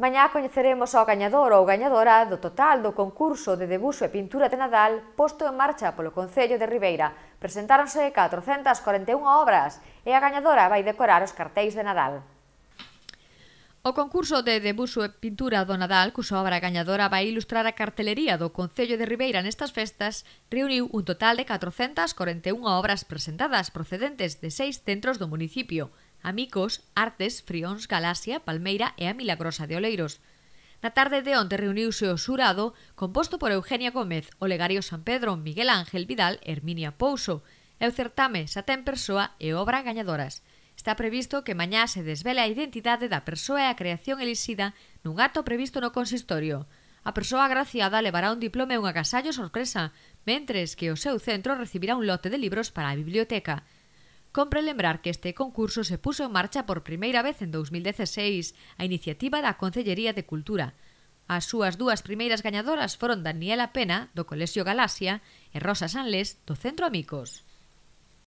Mañá coñeceremos ao gañador ou gañadora do total do concurso de debuxo e pintura de Nadal posto en marcha polo Concello de Ribeira. Presentáronse 441 obras e a gañadora vai decorar os cartéis de Nadal. O concurso de debuxo e pintura do Nadal, cusa obra gañadora vai ilustrar a cartelería do Concello de Ribeira nestas festas, reuniu un total de 441 obras presentadas procedentes de seis centros do municipio, Amicos, Artes, Frións, Galaxia, Palmeira e a Milagrosa de Oleiros. Na tarde de onte reuniuse o xurado composto por Eugenia Gómez, Olegario San Pedro, Miguel Ángel Vidal e Herminia Pouso e o certame xa ten persoa e obra gañadoras. Está previsto que mañá se desvele a identidade da persoa e a creación elixida nun acto previsto no consistorio. A persoa agraciada levará un diploma e un agasallo sorpresa, mentres que o seu centro recibirá un lote de libros para a biblioteca. Compre lembrar que este concurso se puso en marcha por primeira vez en 2016 a iniciativa da Concellería de Cultura. As súas dúas primeiras gañadoras foron Daniela Pena, do Colexio Galaxia, e Rosa Sanles, do Centro Amicos.